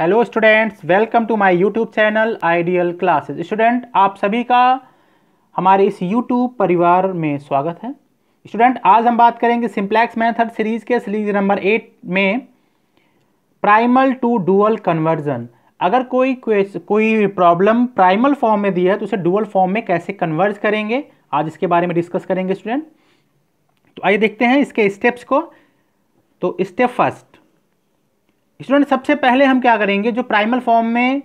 hello students welcome to my YouTube channel ideal classes student आप सभी का हमारे इस यूट्यूब परिवार में स्वागत है स्टूडेंट आज हम बात करेंगे सिंप्लेक्स मेथड सीरीज के सीरीज नंबर एट में प्राइमल टू डुअल कन्वर्जन अगर कोई कोई प्रॉब्लम प्राइमल फॉर्म में दी है तो उसे डुअल फॉर्म में कैसे कन्वर्ज करेंगे आज इसके बारे में डिस्कस करेंगे स्टूडेंट तो आइए देखते हैं इसके स्टेप्स को तो स्टेप फर्स्ट स्टूडेंट सबसे पहले हम क्या करेंगे जो प्राइमल फॉर्म में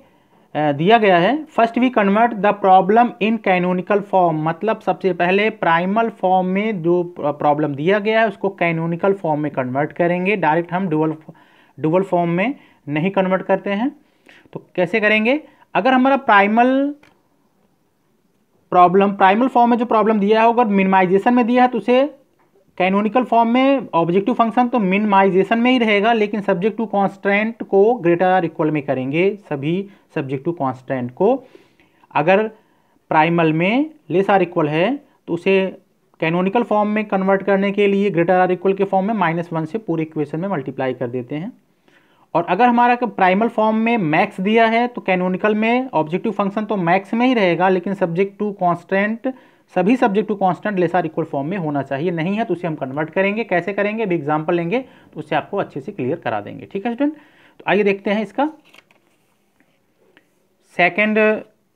दिया गया है first we convert the problem in canonical form मतलब सबसे पहले प्राइमल फॉर्म में जो प्रॉब्लम दिया गया है उसको कैनोनिकल फॉर्म में कन्वर्ट करेंगे डायरेक्ट हम डुअल डुअल फॉर्म में नहीं कन्वर्ट करते हैं तो कैसे करेंगे अगर हमारा प्राइमल प्रॉब्लम प्राइमल फॉर्म में जो प्रॉब्लम दिया है अगर मिनिमाइजेशन में दिया है तो उसे कैनोनिकल फॉर्म में ऑब्जेक्टिव फंक्शन तो मिनिमाइजेशन में ही रहेगा लेकिन सब्जेक्ट टू कॉन्स्टेंट को ग्रेटर आर इक्वल में करेंगे सभी सब्जेक्ट टू कॉन्स्टेंट को अगर प्राइमल में लेस आर इक्वल है तो उसे कैनोनिकल फॉर्म में कन्वर्ट करने के लिए ग्रेटर आर इक्वल के फॉर्म में माइनस वन से पूरे इक्वेशन में मल्टीप्लाई कर देते हैं और अगर हमारा प्राइमल फॉर्म में मैक्स दिया है तो कैनोनिकल में ऑब्जेक्टिव फंक्शन तो मैक्स में ही रहेगा लेकिन सब्जेक्ट टू कॉन्स्टेंट सभी subject to constant less equal form में होना चाहिए नहीं है तो उसे हम कन्वर्ट करेंगे कैसे करेंगे भी एग्जाम्पल लेंगे तो उससे आपको अच्छे से क्लियर करा देंगे ठीक है स्टूडेंट तो आइए देखते हैं इसका सेकेंड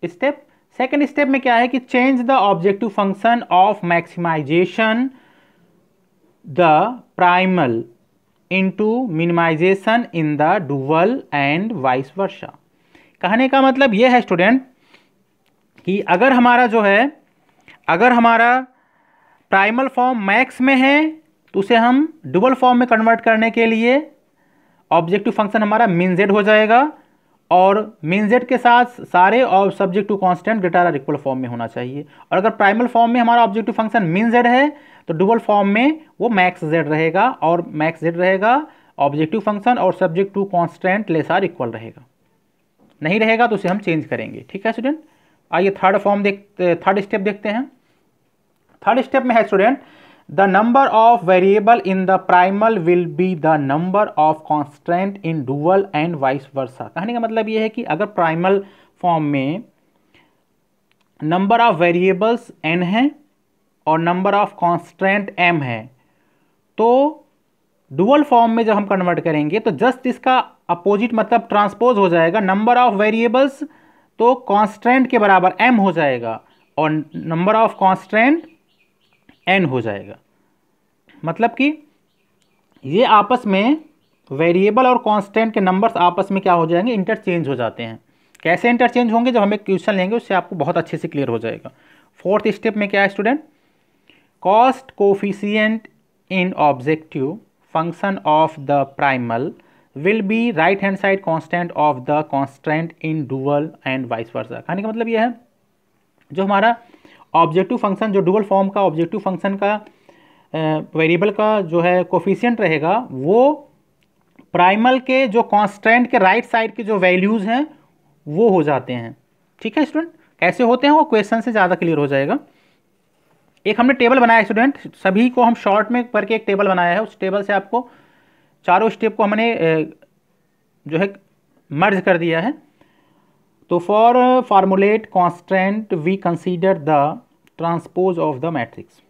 स्टेप सेकेंड स्टेप में क्या है कि change the objective function of maximisation the primal into minimisation in the dual and vice versa कहने का मतलब यह है स्टूडेंट कि अगर हमारा जो है अगर हमारा प्राइमल फॉर्म मैक्स में है तो उसे हम डुबल फॉर्म में कन्वर्ट करने के लिए ऑब्जेक्टिव फंक्शन हमारा मिन जेड हो जाएगा और मिन जेड के साथ सारे और subject to constant greater or equal form में होना चाहिए और अगर प्राइमल फॉर्म में हमारा ऑब्जेक्टिव फंक्शन मिन जेड है तो डुबल फॉर्म में वो मैक्स जेड रहेगा और मैक्स जेड रहेगा ऑब्जेक्टिव फंक्शन और subject to constant less or equal रहेगा नहीं रहेगा तो उसे हम चेंज करेंगे ठीक है स्टूडेंट आइए थर्ड फॉर्म देख थर्ड स्टेप देखते हैं थर्ड स्टेप में है student the number of variable in the primal will be the number of constant in dual and vice versa कहने का मतलब यह है कि अगर प्राइमल फॉर्म में नंबर ऑफ वेरिएबल्स एन है और नंबर ऑफ कॉन्स्टेंट एम है तो डुअल फॉर्म में जब हम कन्वर्ट करेंगे तो जस्ट इसका अपोजिट मतलब ट्रांसपोज हो जाएगा नंबर ऑफ वेरिएबल्स तो कॉन्स्टेंट के बराबर एम हो जाएगा और नंबर ऑफ कॉन्स्टेंट एन हो जाएगा मतलब कि ये आपस में वेरिएबल और कांस्टेंट के नंबर्स आपस में क्या हो जाएंगे इंटरचेंज हो जाते हैं कैसे इंटरचेंज होंगे जब हम एक क्वेश्चन लेंगे उससे आपको बहुत अच्छे से क्लियर हो जाएगा फोर्थ स्टेप में क्या है student cost coefficient in objective function of the primal will be right hand side constant of the constant in dual and vice versa कहने का मतलब यह है जो हमारा ऑब्जेक्टिव फंक्शन जो डुअल फॉर्म का ऑब्जेक्टिव फंक्शन का वेरिएबल का जो है कोफिशियंट रहेगा वो प्राइमल के जो कांस्टेंट के राइट right साइड के जो वैल्यूज़ हैं वो हो जाते हैं ठीक है स्टूडेंट कैसे होते हैं वो क्वेश्चन से ज़्यादा क्लियर हो जाएगा एक हमने टेबल बनाया स्टूडेंट सभी को हम शॉर्ट में करके एक टेबल बनाया है उस टेबल से आपको चारों स्टेप को हमने जो है मर्ज कर दिया है तो for formulate constant we consider the transpose of the matrix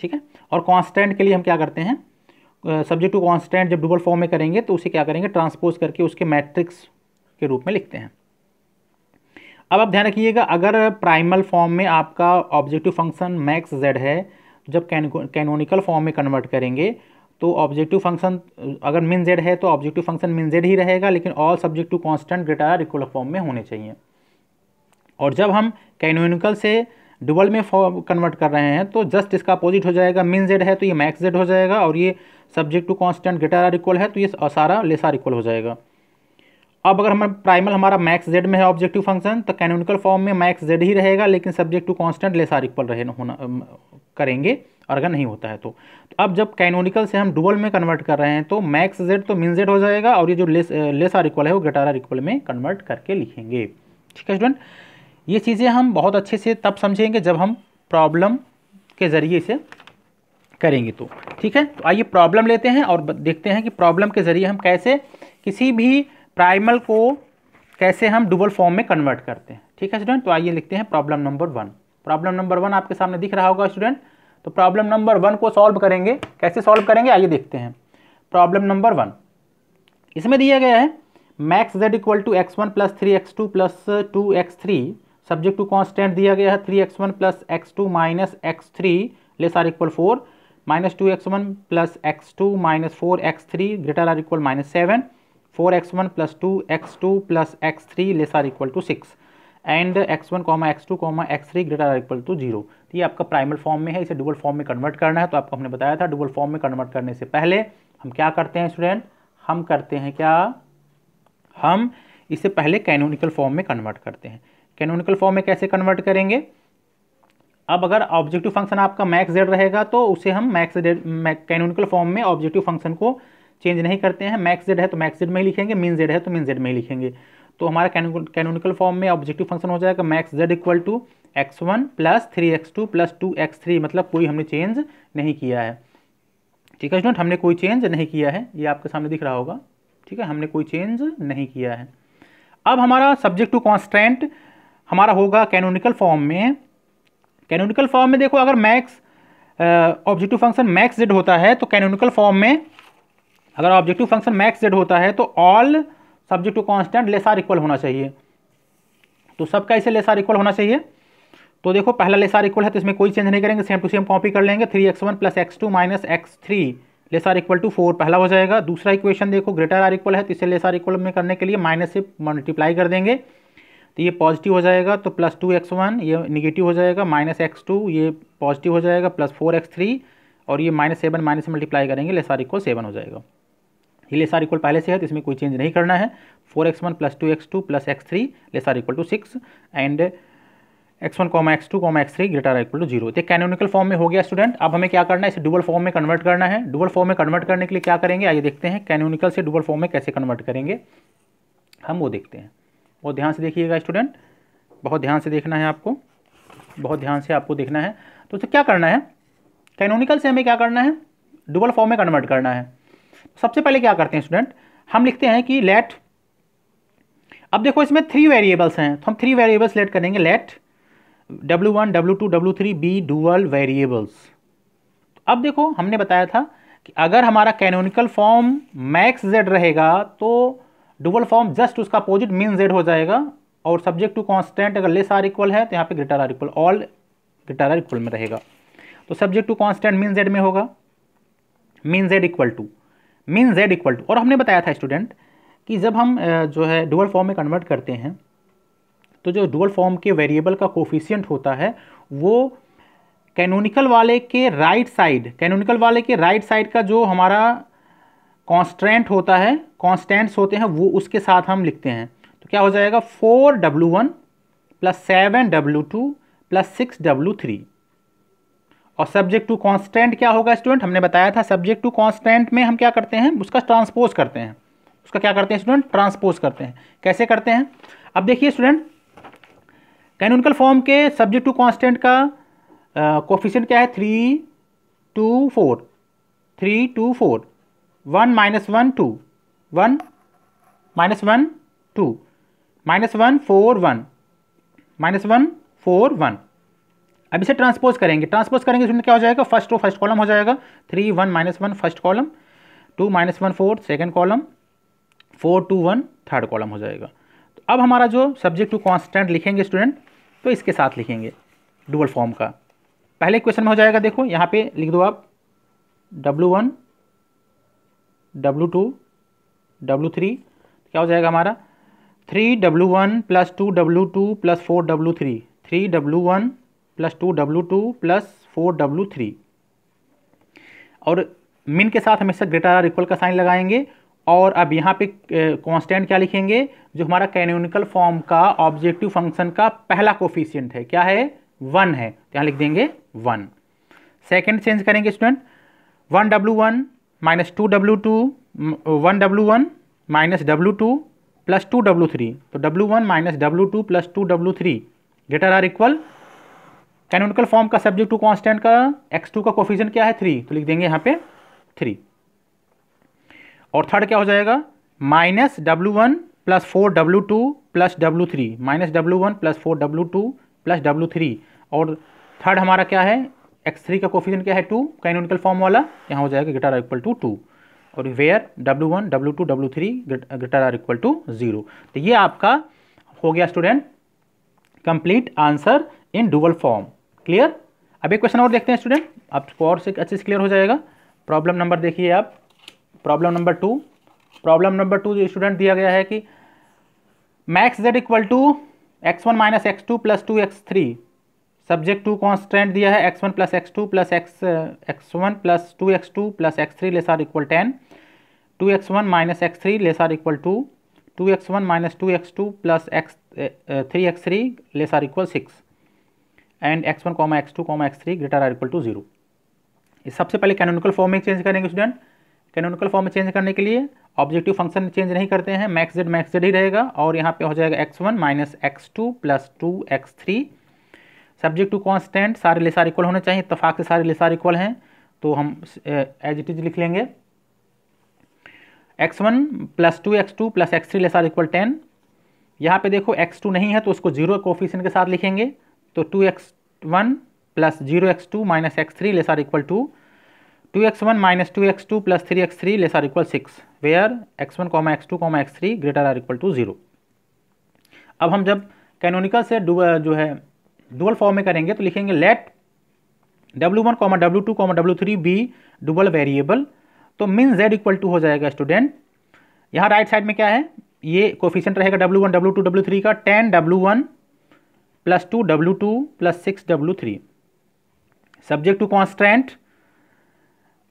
ठीक है और कॉन्स्टेंट के लिए हम क्या करते हैं सब्जेक्ट टू कॉन्स्टेंट जब डुबल फॉर्म में करेंगे तो उसे क्या करेंगे ट्रांसपोज करके उसके मैट्रिक्स के रूप में लिखते हैं अब आप ध्यान रखिएगा अगर प्राइमल फॉर्म में आपका ऑब्जेक्टिव फंक्शन मैक्स जेड है जब कैन कैनोनिकल फॉर्म में कन्वर्ट करेंगे तो ऑब्जेक्टिव फंक्शन अगर मिन जेड है तो ऑब्जेक्टिव फंक्शन मिन जेड ही रहेगा लेकिन all subject to constant greater equal form में होने चाहिए और जब हम कैनोनिकल से डुबल में कन्वर्ट कर रहे हैं तो जस्ट इसका अपोजिट हो जाएगा मिन जेड है तो ये मैक्स जेड हो जाएगा और ये subject to constant greater equal है तो ये सारा लेसार इक्वल हो जाएगा अब अगर हमारा प्राइमल हमारा मैक्स जेड में है ऑब्जेक्टिव फंक्शन तो कैनोनिकल फॉर्म में मैक्स जेड ही रहेगा लेकिन subject to constant lesser equal रहे होना करेंगे और अगर नहीं होता है तो, तो अब जब कैनोनिकल से हम डुअल में कन्वर्ट कर रहे हैं तो मैक्स जेड तो मिन जेड हो जाएगा और ये जो लेस लेस आर इक्वल है वो ग्रेटर आर इक्वल में कन्वर्ट करके लिखेंगे ठीक है स्टूडेंट ये चीज़ें हम बहुत अच्छे से तब समझेंगे जब हम प्रॉब्लम के ज़रिए से करेंगे तो ठीक है तो आइए प्रॉब्लम लेते हैं और देखते हैं कि प्रॉब्लम के ज़रिए हम कैसे किसी भी प्राइमल को कैसे हम डुबल फॉर्म में कन्वर्ट करते हैं ठीक है स्टूडेंट तो आइए लिखते हैं problem number one problem number one आपके सामने दिख रहा होगा स्टूडेंट तो प्रॉब्लम नंबर वन को सॉल्व करेंगे कैसे सॉल्व करेंगे आइए देखते हैं प्रॉब्लम नंबर वन इसमें दिया गया है max Z equal to X one plus three X two plus two X three subject to constant दिया गया है three X one plus X two minus X three less or equal four minus two X one plus X two minus four X three greater or equal minus seven four X one plus two X two plus X three less or equal to six and X one comma X two comma X three greater or equal to zero तो ये आपका primal form में है इसे डुबल form में convert करना है तो आपको हमने बताया था डुबल फॉर्म में कन्वर्ट करने से पहले हम क्या करते हैं स्टूडेंट हम करते हैं क्या हम इसे पहले कैनोनिकल फॉर्म में कन्वर्ट करते हैं कैनोनिकल फॉर्म में कैसे कन्वर्ट करेंगे अब अगर ऑब्जेक्टिव फंक्शन आपका मैक्स जेड रहेगा तो उसे हम मैक्स जेड कैनोनिकल फॉर्म में ऑब्जेक्टिव फंक्शन को चेंज नहीं करते हैं मैक्स जेड है तो मैक्स जेड में ही लिखेंगे मीन जेड है तो मीन जेड में ही लिखेंगे तो हमारा कैनोनिकल फॉर्म में ऑब्जेक्टिव फंक्शन हो जाएगा max Z equal to X one plus three X two plus two X three मतलब कोई हमने चेंज नहीं किया है ठीक है स्टूडेंट हमने कोई चेंज नहीं किया है ये आपके सामने दिख रहा होगा ठीक है हमने कोई चेंज नहीं किया है अब हमारा सब्जेक्ट टू कॉन्स्टेंट हमारा होगा कैनोनिकल फॉर्म में कैनोनिकल फॉर्म में देखो अगर max objective function max Z होता है तो कैनोनिकल फॉर्म में अगर ऑब्जेक्टिव फंक्शन मैक्स जेड होता है तो all subject to constant lesser equal होना चाहिए तो सबका इसे लेसार इक्वल होना चाहिए तो देखो पहला लेसार इक्वल है तो इसमें कोई चेंज नहीं करेंगे सेम टू सेम कॉपी कर लेंगे three X one plus X two minus X three Lissauer equal to four पहला हो जाएगा दूसरा इक्वेशन देखो ग्रेटर आर इक्वल है तो इसे लेसार इक्वल में करने के लिए माइनस से मल्टीप्लाई कर देंगे तो ये पॉजिटिव हो जाएगा तो प्लस टू एक्स वन ये निगेटिव हो जाएगा माइनस एक्स टू ये पॉजिटिव हो जाएगा प्लस फोर एक्स थ्री और ये माइनस सेवन माइनस मल्टीप्लाई करेंगे लेसार इक्वल सेवन हो जाएगा ही लेसार इक्वल पहले से है तो इसमें कोई चेंज नहीं करना है four X one plus two X two plus X three Lissauer equal to six and X one comma X two comma X three greater equal to zero तो कैनोनिकल फॉर्म में हो गया स्टूडेंट अब हमें क्या करना है इसे डुबल फॉर्म में कन्वर्ट करना है डुबल फॉर्म में कन्वर्ट करने के लिए क्या करेंगे आइए देखते हैं कैनोनिकल से डुबल फॉर्म में कैसे कन्वर्ट करेंगे हम वो देखते हैं बहुत ध्यान से देखिएगा स्टूडेंट बहुत ध्यान से देखना है आपको बहुत ध्यान से आपको देखना है तो, तो क्या करना है कैनोनिकल से हमें क्या करना है डुबल फॉर्म में कन्वर्ट करना है सबसे पहले क्या करते हैं स्टूडेंट हम लिखते हैं कि लेट अब देखो इसमें थ्री वेरिएबल्स हैं तो हम थ्री वेरिएबल्स लेट करेंगे let W1, W2, W3 to W three be dual variables अब देखो हमने बताया था कि अगर हमारा कैनोनिकल फॉर्म मैक्स जेड रहेगा तो डुअल फॉर्म जस्ट उसका अपोजिट मीन जेड हो जाएगा और सब्जेक्ट टू कांस्टेंट अगर लेस आर इक्वल है तो यहाँ पे greater or equal all greater or equal में रहेगा तो subject to constraint min Z में होगा min Z equal to min z equal to और हमने बताया था स्टूडेंट कि जब हम जो है डुअल फॉर्म में कन्वर्ट करते हैं तो जो डुअल फॉर्म के वेरिएबल का कोफिशियंट होता है वो कैनोनिकल वाले के राइट साइड कैनोनिकल वाले के राइट साइड का जो हमारा कॉन्स्टेंट होता है कॉन्स्टेंट्स होते हैं वो उसके साथ हम लिखते हैं तो क्या हो जाएगा four W one plus seven W two plus six W three और सब्जेक्ट टू कांस्टेंट क्या होगा स्टूडेंट हमने बताया था सब्जेक्ट टू कांस्टेंट में हम क्या करते हैं उसका ट्रांसपोज करते हैं उसका क्या करते हैं स्टूडेंट ट्रांसपोज करते हैं कैसे करते हैं अब देखिए स्टूडेंट कैनिकल फॉर्म के सब्जेक्ट टू कॉन्स्टेंट का कोफिशेंट क्या है three two four three two four one minus one two one minus one two minus one four one minus one four one अब इसे ट्रांसपोज करेंगे ट्रांसपोज करेंगे इसमें क्या हो जाएगा फर्स्ट टू फर्स्ट कॉलम हो जाएगा three one minus one first column two minus one four second column four two one third column हो जाएगा तो अब हमारा जो सब्जेक्ट टू कॉन्स्टेंट लिखेंगे स्टूडेंट तो इसके साथ लिखेंगे डुअल फॉर्म का पहले क्वेश्चन में हो जाएगा देखो यहाँ पे लिख दो आप W one W two W three क्या हो जाएगा हमारा three W one plus two W two plus four W three three W one plus two W two plus four W three और मिन के साथ हमेशा ग्रेटर आर इक्वल का sign लगाएंगे और अब यहाँ पे कांस्टेंट क्या लिखेंगे जो हमारा कैनोनिकल फॉर्म का ऑब्जेक्टिव फंक्शन का पहला कोफिशियंट है क्या है वन है तो यहाँ लिख देंगे वन सेकेंड चेंज करेंगे student one W one minus two W two one W one minus W two plus two W three तो W one minus W two plus two W three greater or equal canonical form का subject to constraint का X two का coefficient क्या है three तो लिख देंगे यहाँ पे थ्री और थर्ड क्या हो जाएगा minus W one plus four W two plus W three minus W one plus four W two plus W three और थर्ड हमारा क्या है एक्स थ्री का कोफिजन क्या है टू कैनोनिकल फॉर्म वाला यहाँ हो जाएगा गिटार इक्वल टू टू और where W one W two W three greater or equal to zero तो ये आपका हो गया student complete answer in dual form clear अब एक क्वेश्चन और देखते हैं स्टूडेंट आपको और से अच्छे से क्लियर हो जाएगा प्रॉब्लम नंबर देखिए आप problem number two problem number two student दिया गया है कि max Z equal to X one minus X two plus two X three subject to constant दिया है X one plus X two plus X X one plus two X two plus X three less or equal ten two X one minus X three less or equal to two X one minus two X two plus X three X three less or equal six and X one comma X two comma X three greater or equal to zero सबसे पहले canonical form में change करेंगे student canonical form में change करने के लिए objective function change नहीं करते हैं मैक्स जेड मैक्स जेड ही रहेगा और यहाँ पे हो जाएगा X one minus X two plus two X three subject to constraint सारे लेसार इक्वल होने चाहिए इतफाक से सारे लेसार इक्वल हैं तो हम एज इट इज लिख लेंगे X one plus two X two plus X three Lissauer equal ten यहाँ पे देखो एक्स टू नहीं है तो उसको जीरो कोफिशन के साथ लिखेंगे तो two X one plus zero X two minus X three less or equal to two X one minus two X two plus three X three less or equal six where X one comma X two comma X three greater or equal to zero अब हम जब canonical से जो है dual form में करेंगे तो लिखेंगे let W one comma W two comma W three be dual variable तो मीन जेड इक्वल टू हो जाएगा स्टूडेंट यहाँ राइट साइड में क्या है ये कोफिशियंट रहेगा W one W two W three का ten W one plus two W two plus six W three subject to constant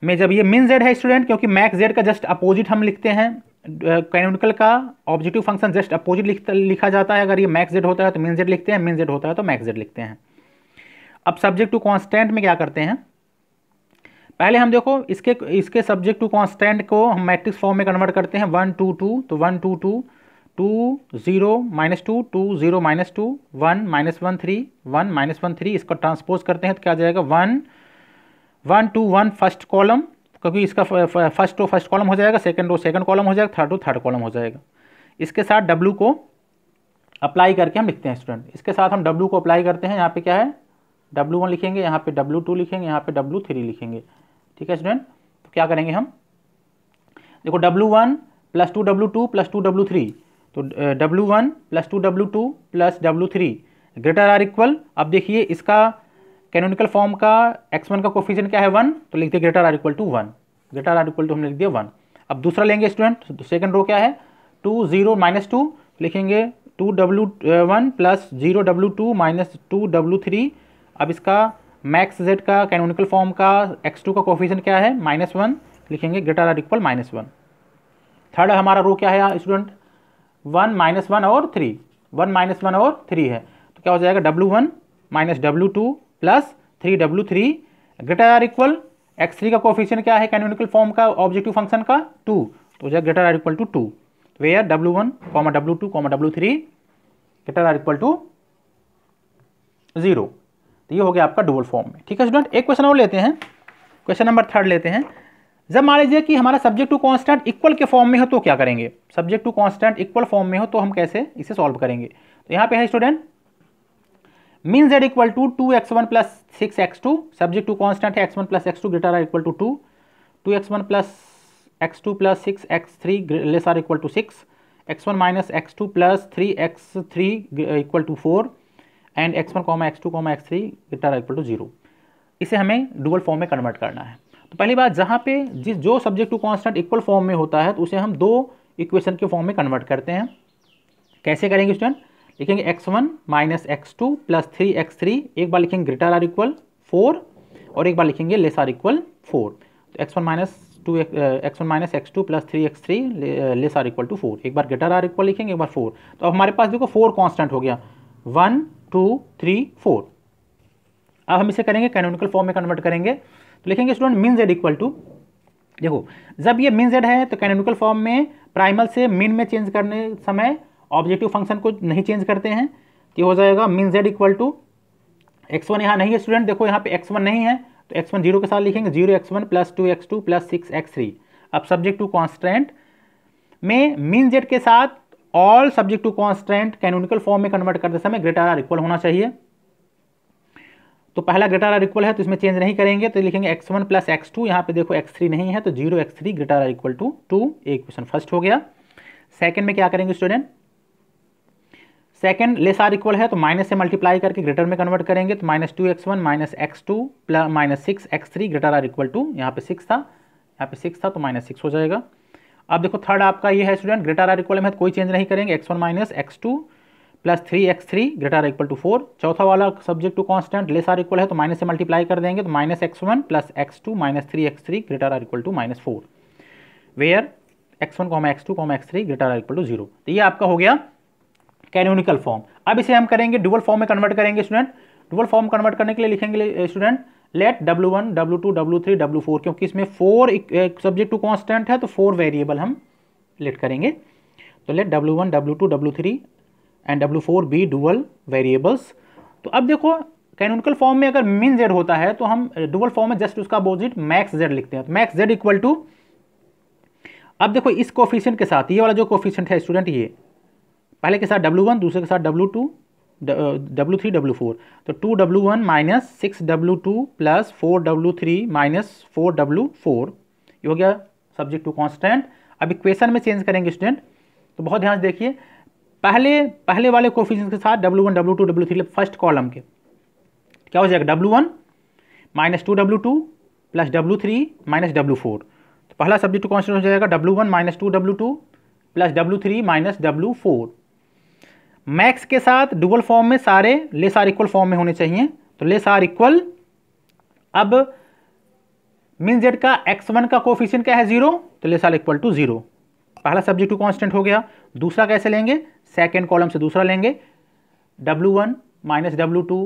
में जब ये मिन जेड है स्टूडेंट क्योंकि मैक्स जेड का जस्ट अपोजिट हम लिखते हैं कैनोनिकल का ऑब्जेक्टिव फंक्शन जस्ट अपोजिट लिखा जाता है अगर ये मैक्स जेड होता है तो मिन जेड लिखते हैं मिन जेड होता है तो मैक्स जेड लिखते हैं अब सब्जेक्ट टू कॉन्स्टेंट में क्या करते हैं पहले हम देखो इसके इसके सब्जेक्ट टू कॉन्स्टेंट को हम मैट्रिक्स फॉर्म में कन्वर्ट करते हैं वन टू टू तो one two two two zero minus two two zero minus two one minus one three one minus one three इसको ट्रांसपोज करते हैं तो क्या आ जाएगा one one two one first column क्योंकि इसका फर्स्ट रो फर्स्ट कॉलम हो जाएगा सेकंड रो सेकंड कॉलम हो जाएगा थर्ड रो थर्ड कॉलम हो जाएगा इसके साथ डब्ल्यू को अप्लाई करके हम लिखते हैं स्टूडेंट इसके साथ हम डब्ल्यू को अप्लाई करते हैं यहाँ पे क्या है डब्लू वन लिखेंगे यहाँ पे डब्ल्यू टू लिखेंगे यहाँ पे डब्लू थ्री लिखेंगे ठीक है स्टूडेंट तो क्या करेंगे हम देखो W one plus two W two plus two W three तो W one plus two W two plus W three greater or equal अब देखिए इसका कैनोनिकल फॉर्म का एक्स वन का कोफिशन क्या है वन तो लिख दिया greater or equal to one greater or equal to हमने लिख दिया वन अब दूसरा लेंगे स्टूडेंट सेकेंड रो क्या है टू जीरो माइनस टू लिखेंगे two W one plus zero W two minus two W three अब इसका मैक्स जेड का कैनोनिकल फॉर्म का एक्स टू का कोफिशन क्या है माइनस वन लिखेंगे greater or equal minus one third हमारा रो क्या है स्टूडेंट वन माइनस वन और थ्री वन माइनस वन और थ्री है तो क्या हो जाएगा W one minus W two plus three W three greater or equal X three का कोफिशियन क्या है कैनोनिकल फॉर्म का ऑब्जेक्टिव फंक्शन का टू तो हो जाएगा greater or equal to two or तो W one comma W two comma W three greater or equal to zero तो ये हो गया आपका डुअल फॉर्म में ठीक है स्टूडेंट एक क्वेश्चन और लेते हैं क्वेश्चन नंबर थर्ड लेते हैं जब मान लीजिए कि हमारा सब्जेक्ट टू कांस्टेंट इक्वल के फॉर्म में हो तो क्या करेंगे subject to constraint equal form में हो तो हम कैसे इसे सॉल्व करेंगे तो यहाँ पे है student min Z equal to two X one plus six X two subject to constraint है X one plus X two greater or equal to two two X one plus X two plus six X three less or equal to six X one minus X two plus three X three equal to four and X one comma X two comma X three greater or equal to zero इसे हमें dual form में convert करना है तो पहली बात जहाँ पे जिस जो subject to constraint equal form में होता है तो उसे हम दो इक्वेशन के फॉर्म में कन्वर्ट करते हैं कैसे करेंगे स्टूडेंट लिखेंगे X one minus X two plus three X three एक बार लिखेंगे ग्रेटर आर इक्वल फोर और एक बार लिखेंगे लेस आर इक्वल फोर तो X one minus two X one minus X two plus three X three less or equal to four एक बार ग्रेटर आर इक्वल लिखेंगे एक बार फोर तो अब हमारे पास देखो फोर कॉन्स्टेंट हो गया वन टू थ्री फोर अब हम इसे करेंगे कैनोनिकल फॉर्म में कन्वर्ट करेंगे तो लिखेंगे student min Z equal to देखो जब ये मीन जेड है तो कैनोनिकल फॉर्म में प्राइमल से मीन में चेंज करने समय ऑब्जेक्टिव फंक्शन को नहीं चेंज करते हैं तो हो जाएगा min Z equal to X one यहाँ नहीं है स्टूडेंट देखो यहाँ पे एक्स वन नहीं है तो एक्स वन जीरो के साथ लिखेंगे zero X one plus two X two plus six X three अब सब्जेक्ट टू कॉन्स्टेंट में मीन जेड के साथ all subject to constraint canonical form में कन्वर्ट करते समय ग्रेटर आर इक्वल होना चाहिए तो पहला ग्रेटर आर इक्वल है तो इसमें चेंज नहीं करेंगे तो लिखेंगे X one plus X two यहाँ पे देखो एक्स थ्री नहीं है तो zero X three greater or equal to two एक क्वेश्चन फर्स्ट हो गया सेकंड में क्या करेंगे student second less or equal है तो माइनस से मल्टीप्लाई करके ग्रेटर में कन्वर्ट करेंगे तो minus two X one minus X two plus minus six X three greater or equal to यहाँ पे सिक्स था यहाँ पे सिक्स था तो माइनस सिक्स हो जाएगा अब देखो थर्ड आपका ये है स्टूडेंट ग्रेटर आर इक्वल में तो कोई चेंज नहीं करेंगे X one minus X two plus three X three greater equal to four चौथा वाला subject to constraint less or equal है तो माइनस से मल्टीप्लाई कर देंगे तो minus X one plus X two minus three X three greater or equal to minus four where X one comma X two comma X three greater or equal to zero तो ये आपका हो गया canonical form अब इसे हम करेंगे डुबल फॉर्म में कन्वर्ट करेंगे स्टूडेंट डुबल फॉर्म कन्वर्ट करने के लिए लिखेंगे student let W one W two W three W four क्योंकि इसमें फोर सब्जेक्ट टू कॉन्स्टेंट है तो फोर वेरिएबल हम लेट करेंगे तो let W one W two W three and W four be dual variables तो अब देखो कैनोनिकल फॉर्म में अगर मिन जेड होता है तो हम डूबल uh, फॉर्म में जस्ट उसका अपोजिट मैक्स जेड लिखते हैं मैक्स जेड इक्वल टू अब देखो इस कोफिशियंट के साथ ये वाला जो कोफिशियंट है स्टूडेंट ये पहले के साथ डब्ल्यू वन दूसरे के साथ W two W three W four तो two W one minus six W two plus four W three minus four W four ये हो गया सब्जेक्ट टू कॉन्स्टेंट अब इक्वेशन में चेंज करेंगे स्टूडेंट तो बहुत ध्यान से देखिए पहले पहले वाले कोफिशियन के साथ W one W two W three first column के क्या हो जाएगा W one minus two W two plus W three minus W four तो पहला सब्जेक्ट कौन सा हो जाएगा W one minus two W two plus W three minus W four max के साथ डुबल फॉर्म में सारे लेस आर इक्वल फॉर्म में होने चाहिए तो लेस आर इक्वल अब मीन जेड का एक्स वन का कोफिशियन क्या है जीरो तो less or equal to zero पहला सब्जेक्ट टू कॉन्स्टेंट हो गया दूसरा कैसे लेंगे सेकेंड कॉलम से दूसरा लेंगे W1 one minus W two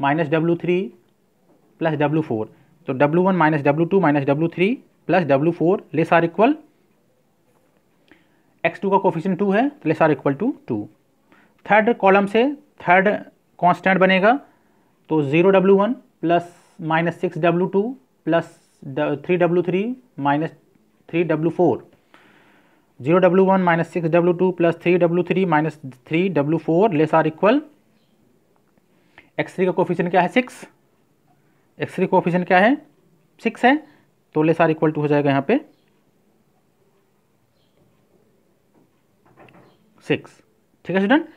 minus W three plus W four तो W one minus W two minus W three plus W four less or equal X two का कोफिशन टू है तो less or equal to two third column से third constant बनेगा तो zero W one plus minus six W two plus three W three minus three W four zero W one minus six W two plus three W three minus three W four less or equal X three का coefficient क्या है six X three coefficient क्या है six है तो less or equal to हो जाएगा यहाँ पे सिक्स ठीक है student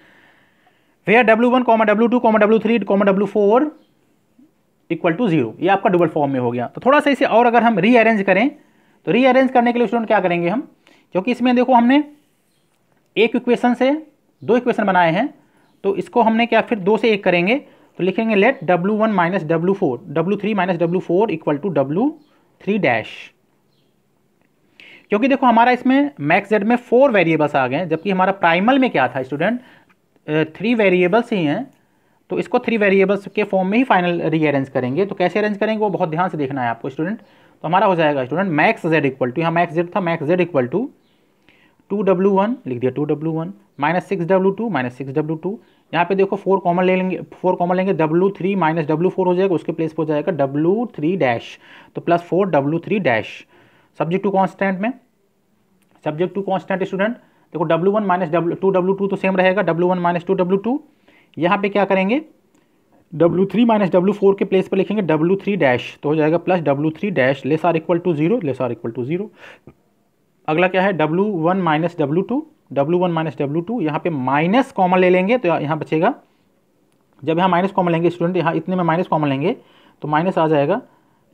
where W one comma W two comma W three comma W four equal to zero ये आपका डबल फॉर्म में हो गया तो थोड़ा सा इसे और अगर हम रीअरेंज करें तो रीअरेंज करने के लिए स्टूडेंट क्या करेंगे हम क्योंकि इसमें देखो हमने एक इक्वेशन से दो इक्वेशन बनाए हैं तो इसको हमने क्या फिर दो से एक करेंगे तो लिखेंगे let w1 one minus W four W three minus W four equal to W three dash क्योंकि देखो हमारा इसमें मैक्स जेड में फोर वेरिएबल्स आ गए जबकि हमारा प्राइमल में क्या था स्टूडेंट थ्री वेरिएबल्स ही हैं तो इसको थ्री वेरिएबल्स के फॉर्म में ही फाइनल रीअरेंज करेंगे तो कैसे अरेंज करेंगे वो बहुत ध्यान से देखना है आपको स्टूडेंट तो हमारा हो जाएगा student max Z equal to यहाँ मैक्स जेड था max Z equal to two W one लिख दिया two W one minus six W two minus six W two यहाँ पे देखो फोर कॉमन ले लेंगे फोर कॉमन लेंगे W three minus W four हो जाएगा उसके प्लेस पर हो जाएगा डब्लू थ्री डैश तो plus four W three dash subject to constant में सब्जेक्ट टू कॉन्स्टेंट स्टूडेंट देखो W one minus W two W two तो सेम रहेगा W one minus two W two यहाँ पे क्या करेंगे W three minus W four के place पर लिखेंगे डब्लू थ्री डैश तो हो जाएगा plus W three dash less or equal to zero less or equal to zero अगला क्या है W one minus W two W one minus W two यहाँ पे माइनस कॉमन ले लेंगे तो यहाँ बचेगा जब यहाँ माइनस कॉमन लेंगे स्टूडेंट यहाँ इतने में माइनस कॉमन लेंगे तो माइनस आ जाएगा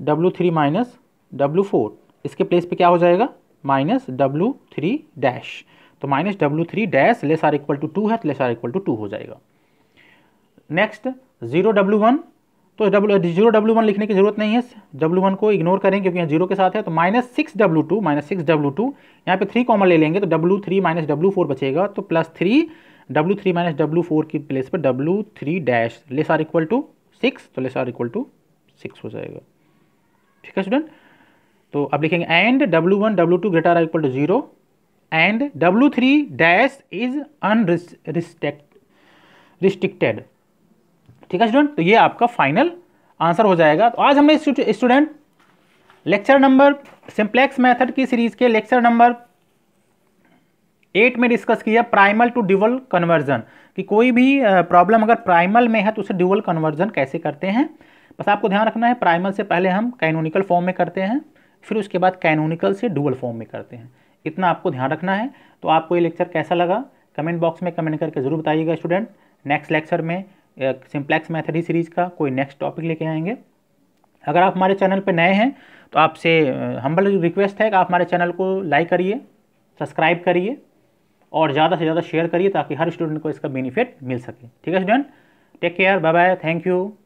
W three minus W four इसके प्लेस पे क्या हो जाएगा माइनस डब्लू थ्री डैश तो minus W three dash less or equal to two है तो less or equal to two हो जाएगा नेक्स्ट जीरो डब्लू वन तो डब्ल्यू जीरो डब्ल्यू वन लिखने की जरूरत नहीं है डब्ल्यू वन को इग्नोर करें क्योंकि यहाँ जीरो के साथ है तो minus six W two minus six W two यहाँ पर थ्री कॉमन ले लेंगे तो W three minus W four बचेगा तो plus three W three minus W four की प्लेस पर W three dash less or equal to six तो less or equal to six हो जाएगा ठीक है स्टूडेंट तो अब लिखेंगे and W one W two greater or equal to zero and W three dash is unrestricted ठीक है स्टूडेंट तो ये आपका फाइनल आंसर हो जाएगा तो आज हमने student lecture number simplex method की सीरीज के लेक्चर नंबर एट में डिस्कस किया प्राइमल टू ड्यूअल कन्वर्जन कि कोई भी प्रॉब्लम अगर प्राइमल में है तो उसे ड्यूअल कन्वर्जन कैसे करते हैं बस आपको ध्यान रखना है प्राइमल से पहले हम कैनोनिकल फॉर्म में करते हैं फिर उसके बाद कैनोनिकल से ड्यूअल फॉर्म में करते हैं इतना आपको ध्यान रखना है तो आपको ये लेक्चर कैसा लगा कमेंट बॉक्स में कमेंट करके ज़रूर बताइएगा स्टूडेंट नेक्स्ट लेक्चर में सिंप्लेक्स मैथड ही सीरीज़ का कोई नेक्स्ट टॉपिक लेके आएंगे अगर आप हमारे चैनल पर नए हैं तो आपसे हम्बल रिक्वेस्ट है कि आप हमारे चैनल को लाइक करिए सब्सक्राइब करिए और ज़्यादा से ज़्यादा शेयर करिए ताकि हर स्टूडेंट को इसका बेनिफिट मिल सके ठीक है student take care bye bye thank you